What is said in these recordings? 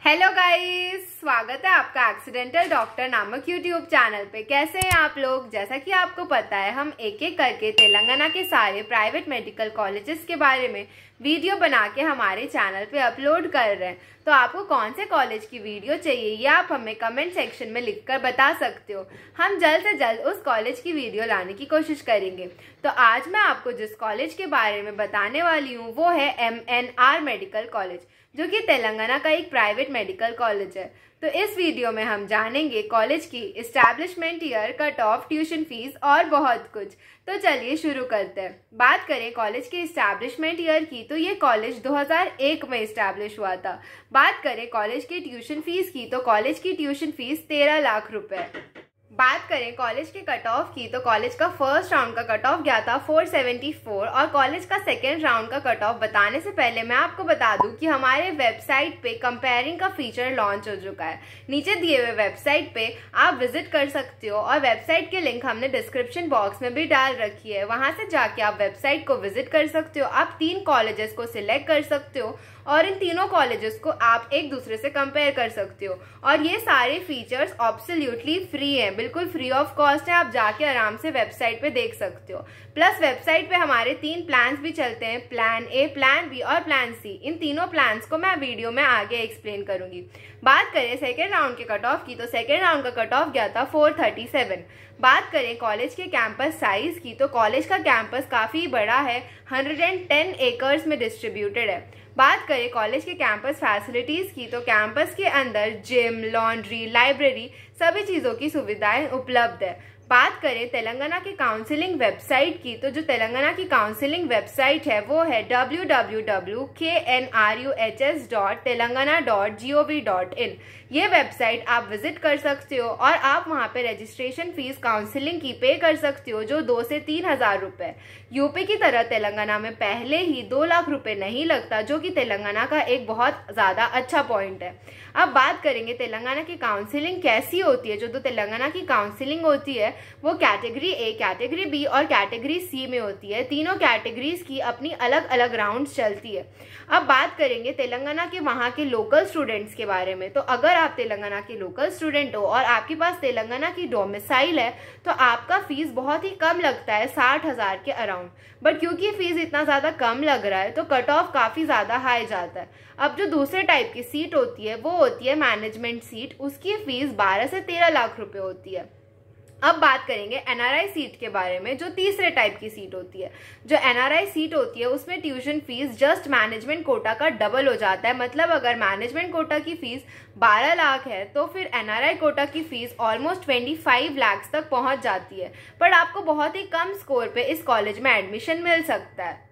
hello guys स्वागत है आपका एक्सीडेंटल डॉक्टर नामक यूट्यूब चैनल पे कैसे हैं आप लोग जैसा कि आपको पता है हम एक एक करके तेलंगाना के सारे प्राइवेट मेडिकल कॉलेजेस के बारे में वीडियो बना के हमारे चैनल पे अपलोड कर रहे हैं तो आपको कौन से कॉलेज की वीडियो चाहिए ये आप हमें कमेंट सेक्शन में लिख बता सकते हो हम जल्द से जल्द उस कॉलेज की वीडियो लाने की कोशिश करेंगे तो आज मैं आपको जिस कॉलेज के बारे में बताने वाली हूँ वो है एम मेडिकल कॉलेज जो कि तेलंगाना का एक प्राइवेट मेडिकल कॉलेज है तो इस वीडियो में हम जानेंगे कॉलेज की establishment year cut off tuition fees और बहुत कुछ तो चलिए शुरू करते हैं बात करें कॉलेज के इस्टेब्लिशमेंट ईयर की तो ये कॉलेज 2001 में इस्टेब्लिश हुआ था बात करें कॉलेज की ट्यूशन फीस की तो कॉलेज की ट्यूशन फीस तेरह लाख रुपए बात करें कॉलेज के कट ऑफ की तो कॉलेज का फर्स्ट राउंड का कट ऑफ गया था 474 और कॉलेज का सेकेंड राउंड का कट ऑफ बताने से पहले मैं आपको बता दूं कि हमारे वेबसाइट पे कंपेयरिंग का फीचर लॉन्च हो चुका है नीचे दिए हुए वेबसाइट पे आप विजिट कर सकते हो और वेबसाइट के लिंक हमने डिस्क्रिप्शन बॉक्स में भी डाल रखी है वहाँ से जाके आप वेबसाइट को विजिट कर सकते हो आप तीन कॉलेजेस को सिलेक्ट कर सकते हो और इन तीनों कॉलेजेस को आप एक दूसरे से कंपेयर कर सकते हो और ये सारे फीचर्स ऑब्सोल्यूटली फ्री हैं बिल्कुल फ्री ऑफ कॉस्ट है आप जाके आराम से वेबसाइट पे देख सकते हो प्लस वेबसाइट पे हमारे तीन प्लान भी चलते हैं प्लान ए प्लान बी और प्लान सी इन तीनों प्लान्स को मैं वीडियो में आगे एक्सप्लेन करूंगी बात करें सेकेंड राउंड के कट ऑफ की तो सेकेंड राउंड का कट ऑफ गया था फोर थर्टी सेवन बात करें कॉलेज के कैंपस साइज की तो कॉलेज का कैंपस काफ़ी बड़ा है 110 एकर्स में डिस्ट्रीब्यूटेड है बात करें कॉलेज के कैंपस फैसिलिटीज़ की तो कैंपस के अंदर जिम लॉन्ड्री लाइब्रेरी सभी चीज़ों की सुविधाएं उपलब्ध है बात करें तेलंगाना की काउंसिलिंग वेबसाइट की तो जो तेलंगाना की काउंसिलिंग वेबसाइट है वो है W W W K N R U H S dot Telangana dot G O V dot in ये वेबसाइट आप विजिट कर सकते हो और आप वहाँ पे रजिस्ट्रेशन फीस काउंसिलिंग की पे कर सकते हो जो दो से तीन हज़ार रुपये यूपी की तरह तेलंगाना में पहले ही दो लाख रुपये नहीं लगता जो कि तेलंगाना का एक बहुत ज़्यादा अच्छा पॉइंट है अब बात करेंगे तेलंगाना की काउंसिलिंग कैसी होती है जो तो तेलंगाना की काउंसिलिंग होती है वो कैटेगरी ए कैटेगरी बी और कैटेगरी सी में होती है तीनों कैटेगरीज की अपनी अलग अलग राउंड्स चलती है अब बात करेंगे तेलंगाना के वहाँ के लोकल स्टूडेंट्स के बारे में तो अगर आप तेलंगाना के लोकल स्टूडेंट हो और आपके पास तेलंगाना की डोमिसाइल है तो आपका फीस बहुत ही कम लगता है साठ के अराउंड बट क्योंकि फीस इतना ज़्यादा कम लग रहा है तो कट ऑफ काफ़ी ज़्यादा हाई जाता है अब जो दूसरे टाइप की सीट होती है वो होती है मैनेजमेंट सीट उसकी फ़ीस बारह से तेरह लाख रुपए होती है अब बात करेंगे एनआरआई सीट के बारे में जो तीसरे टाइप की सीट होती है जो एनआरआई सीट होती है उसमें tuition fees just management quota का डबल हो जाता है मतलब अगर मैनेजमेंट कोटा की फीस 12 लाख है तो फिर एनआरआई कोटा की फीस ऑलमोस्ट 25 लाख तक पहुंच जाती है पर आपको बहुत ही कम स्कोर पे इस कॉलेज में एडमिशन मिल सकता है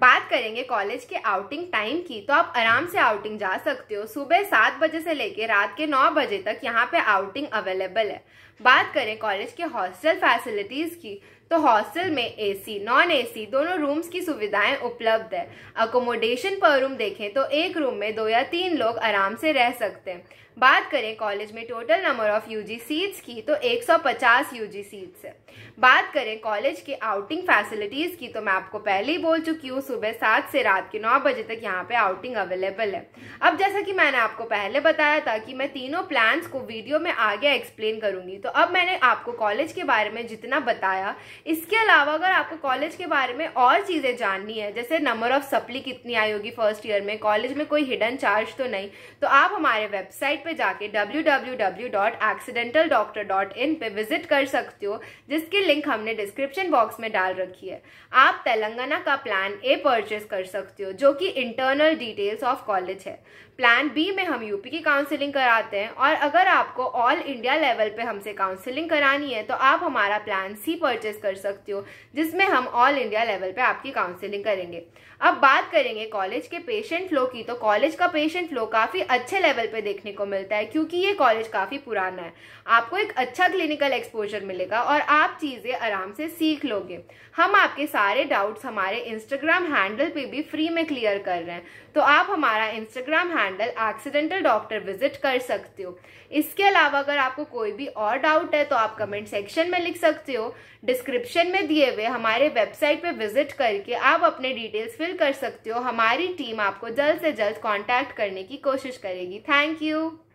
बात करेंगे कॉलेज के आउटिंग टाइम की तो आप आराम से आउटिंग जा सकते हो सुबह सात बजे से लेकर रात के नौ बजे तक यहाँ पे आउटिंग अवेलेबल है बात करें कॉलेज के हॉस्टल फैसिलिटीज़ की तो हॉस्टल में एसी, नॉन एसी दोनों रूम्स की सुविधाएं उपलब्ध है अकोमोडेशन पर रूम देखें तो एक रूम में दो या तीन लोग आराम से रह सकते हैं बात करें कॉलेज में total number of UG seats की तो 150 यूजी सीट्स है बात करें कॉलेज के आउटिंग फैसिलिटीज़ की तो मैं आपको पहले ही बोल चुकी हूँ सुबह सात से रात के नौ बजे तक यहाँ पे आउटिंग अवेलेबल है अब जैसा कि मैंने आपको पहले बताया था कि मैं तीनों प्लान्स को वीडियो में आगे एक्सप्लेन करूँगी तो अब मैंने आपको कॉलेज के बारे में जितना बताया इसके अलावा अगर आपको कॉलेज के बारे में और चीज़ें जाननी है जैसे नंबर ऑफ सप्ली कितनी आई होगी फर्स्ट ईयर में कॉलेज में कोई हिडन चार्ज तो नहीं तो आप हमारे वेबसाइट पे जाके www.accidentaldoctor.in पे विजिट कर सकते हो जिसकी लिंक हमने डिस्क्रिप्शन बॉक्स में डाल रखी है आप तेलंगाना का प्लान ए परचेस कर सकते हो जो कि इंटरनल डिटेल्स ऑफ कॉलेज है प्लान बी में हम यूपी की काउंसलिंग कराते हैं और अगर आपको ऑल इंडिया लेवल पे हमसे काउंसलिंग करानी है तो आप हमारा प्लान सी परचेज कर सकते हो जिसमें हम ऑल इंडिया लेवल पे आपकी काउंसलिंग करेंगे अब बात करेंगे कॉलेज के पेशेंट फ्लो की तो कॉलेज का पेशेंट फ्लो काफ़ी अच्छे लेवल पे देखने को मिलता है क्योंकि ये कॉलेज काफ़ी पुराना है आपको एक अच्छा क्लिनिकल एक्सपोजर मिलेगा और आप चीज़ें आराम से सीख लोगे हम आपके सारे डाउट्स हमारे इंस्टाग्राम हैंडल पे भी फ्री में क्लियर कर रहे हैं तो आप हमारा Instagram handle handle accidental doctor visit कर सकते हो इसके अलावा अगर आपको कोई भी और डाउट है तो आप कमेंट सेक्शन में लिख सकते हो डिस्क्रिप्शन में दिए हुए हमारे वेबसाइट पे विजिट करके आप अपने डिटेल्स फिल कर सकते हो हमारी टीम आपको जल्द से जल्द कॉन्टैक्ट करने की कोशिश करेगी थैंक यू